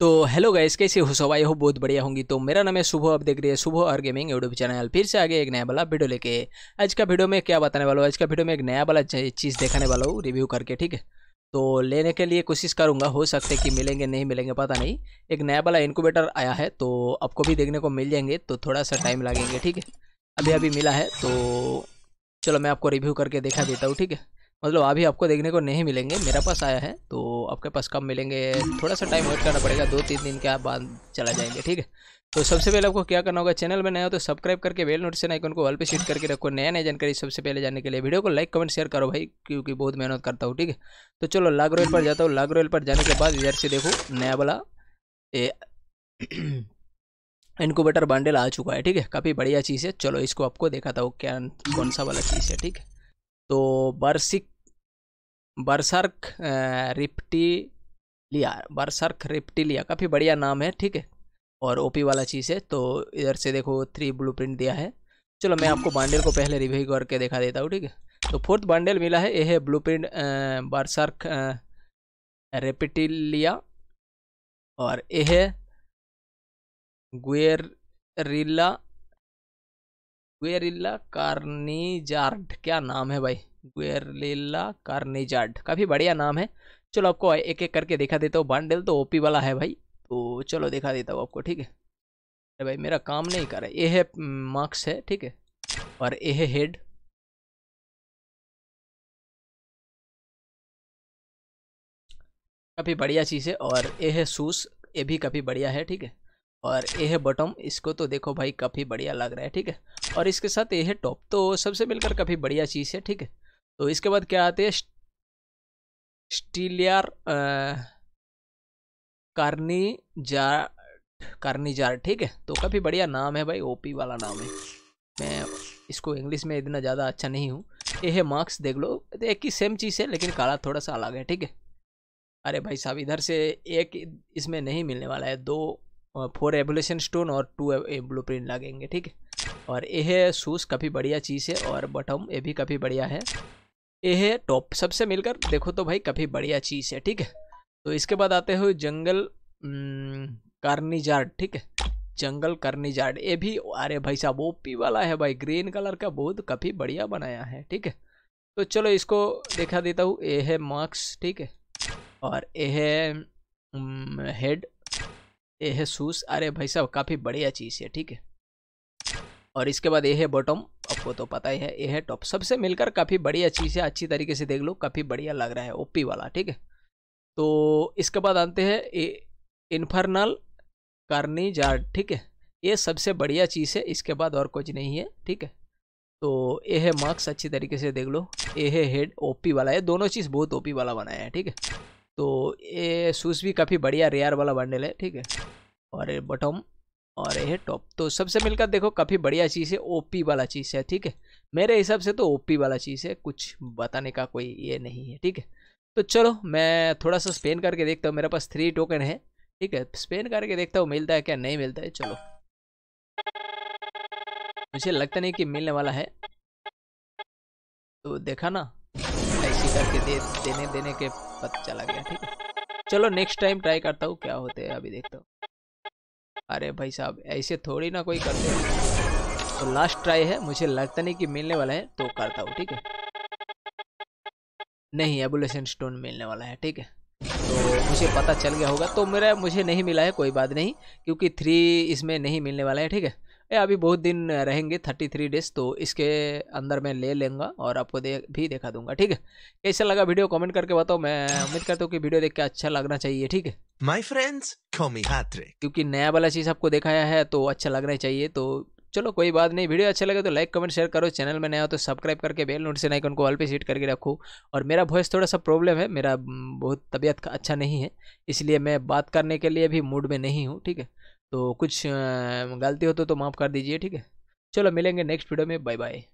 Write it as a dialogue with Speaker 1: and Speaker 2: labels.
Speaker 1: तो hello guys कैसे हो सब आई हो बहुत बढ़िया होंगी तो मेरा नाम है सुबह आप देख रही है सुबह और गेमिंग यूट्यूब चैनल फिर से आगे एक नया वाला वीडियो लेके आज का वीडियो में क्या बताने वाला हूँ आज का वीडियो में एक नया वाला चीज़ दिखाने वाला हूँ रिव्यू करके ठीक है तो लेने के लिए कोशिश करूँगा हो सकते कि मिलेंगे नहीं मिलेंगे पता नहीं एक नया वाला इनकोवेटर आया है तो आपको भी देखने को मिल जाएंगे तो थोड़ा सा टाइम लगेंगे ठीक है अभी अभी मिला है तो चलो मैं आपको रिव्यू करके देखा देता हूँ ठीक है मतलब अभी आपको देखने को नहीं मिलेंगे मेरा पास आया है तो आपके पास कम मिलेंगे थोड़ा सा टाइम वेट करना पड़ेगा दो तीन दिन के बाद चला जाएंगे ठीक है तो सबसे पहले आपको क्या करना होगा चैनल में नया हो तो सब्सक्राइब करके बेल नोटिफिकेशन आइकन को ऑल पे सेट करके रखो नया नया जानकारी सबसे पहले जानने के लिए वीडियो को लाइक कमेंट शेयर करो भाई क्योंकि बहुत मेहनत करता हूँ ठीक है तो चलो लाग रोयल पर जाता हूँ लाग रोयल पर जाने के बाद इधर से देखो नया वाला इनकोबेटर बांडेल आ चुका है ठीक है काफ़ी बढ़िया चीज़ है चलो इसको आपको देखाता हूँ क्या कौन सा वाला चीज़ है ठीक है तो वार्षिक बर्सर्क रिप्टिलिया बर्सर्क रिप्टिलिया काफ़ी बढ़िया नाम है ठीक है और ओपी वाला चीज़ है तो इधर से देखो थ्री ब्लूप्रिंट दिया है चलो मैं आपको बांडेल को पहले रिव्यू करके दिखा देता हूँ ठीक है तो फोर्थ बांडेल मिला है यह है ब्लू प्रिंट रिप्टी रेपिटिलिया और यह है गुएरिल्ला कार्निजार्ड क्या नाम है भाई गुएरिल्ला कार्निजार्ड काफ़ी बढ़िया नाम है चलो आपको एक एक करके दिखा देता हूँ बंडल तो ओपी वाला है भाई तो चलो दिखा देता हूँ आपको ठीक है अरे भाई मेरा काम नहीं कर रहा ये है मार्क्स हम्म, है ठीक है और ये है हेड काफ़ी बढ़िया चीज़ है और ये है सूस ये भी काफ़ी बढ़िया है ठीक है और ये है बॉटम इसको तो देखो भाई काफ़ी बढ़िया लग रहा है ठीक है और इसके साथ ये है टॉप तो सबसे मिलकर काफ़ी बढ़िया चीज़ है ठीक है तो इसके बाद क्या आते हैं स्टीलियर कार्नी जार कार्नी जार ठीक है तो काफ़ी बढ़िया नाम है भाई ओपी वाला नाम है मैं इसको इंग्लिश में इतना ज़्यादा अच्छा नहीं हूँ ये है मार्क्स देख लो तो एक ही सेम चीज़ है लेकिन काला थोड़ा सा अलग है ठीक है अरे भाई साहब इधर से एक इसमें नहीं मिलने वाला है दो और फोर एबुलेशन स्टोन और टू ब्लू प्रिंट लगेंगे ठीक है और यह शूज़ काफ़ी बढ़िया चीज़ है और बटम ये भी काफ़ी बढ़िया है यह टॉप सबसे मिलकर देखो तो भाई काफ़ी बढ़िया चीज़ है ठीक है तो इसके बाद आते हुए जंगल कार्निजार्ड ठीक है जंगल कर्नीजार्ड ये भी अरे भाई साहब ओपी वाला है भाई ग्रीन कलर का बहुत काफ़ी बढ़िया बनाया है ठीक है तो चलो इसको देखा देता हूँ ये है मार्क्स ठीक है और ये है हेड ये है सूस अरे भाई साहब काफ़ी बढ़िया चीज़ है ठीक है और इसके बाद ये है बॉटम आपको तो पता ही है ये है टॉप सबसे मिलकर काफ़ी बढ़िया चीज़ है अच्छी तरीके से देख लो काफ़ी बढ़िया लग रहा है ओपी वाला ठीक है तो इसके बाद आते हैं इन्फर्नल कार्नी जार ठीक है ये सबसे बढ़िया चीज़ है इसके बाद और कुछ नहीं है ठीक है तो ये है मार्क्स अच्छी तरीके से देख लो ये है हेड ओपी वाला है दोनों चीज़ बहुत ओपी वाला बनाया है ठीक है तो ये शूज़ भी काफ़ी बढ़िया रेयर वाला बंडल है ठीक है और बॉटम और ये टॉप तो सबसे मिलकर देखो काफ़ी बढ़िया चीज़ है ओपी वाला चीज़ है ठीक है मेरे हिसाब से तो ओपी वाला चीज़ है कुछ बताने का कोई ये नहीं है ठीक है तो चलो मैं थोड़ा सा स्पेन करके देखता हूँ मेरे पास थ्री टोकन है ठीक है स्पेन करके देखता हूँ मिलता है क्या नहीं मिलता है चलो मुझे लगता नहीं कि मिलने वाला है तो देखा ना ऐसी करके दे देने देने के पता चला गया ठीक है चलो नेक्स्ट टाइम ट्राई करता हूँ क्या होते हैं अभी देखता हूँ अरे भाई साहब ऐसे थोड़ी ना कोई करते हैं तो लास्ट ट्राई है मुझे लगता नहीं कि मिलने वाला है तो करता हूँ ठीक है नहीं एबुलेशन स्टोन मिलने वाला है ठीक है तो मुझे पता चल गया होगा तो मेरा मुझे नहीं मिला है कोई बात नहीं क्योंकि थ्री इसमें नहीं मिलने वाला है ठीक है अभी बहुत दिन रहेंगे थर्टी थ्री डेज तो इसके अंदर मैं ले लूँगा और आपको दे भी देखा दूंगा ठीक है कैसा लगा वीडियो कमेंट करके बताओ मैं उम्मीद करता हूँ कि वीडियो देख के अच्छा लगना चाहिए ठीक है माई फ्रेंड्स क्योंकि नया वाला चीज़ आपको दिखाया है तो अच्छा लगना चाहिए तो चलो कोई बात नहीं वीडियो अच्छा लगे तो लाइक कमेंट शेयर करो चैनल में नया हो तो सब्सक्राइब करके बेल से आइकन को ऑल पे सीट करके रखो और मेरा वॉइस थोड़ा सा प्रॉब्लम है मेरा बहुत तबीयत अच्छा नहीं है इसलिए मैं बात करने के लिए भी मूड में नहीं हूँ ठीक है तो कुछ गलती हो तो, तो माफ़ कर दीजिए ठीक है चलो मिलेंगे नेक्स्ट वीडियो में बाय बाय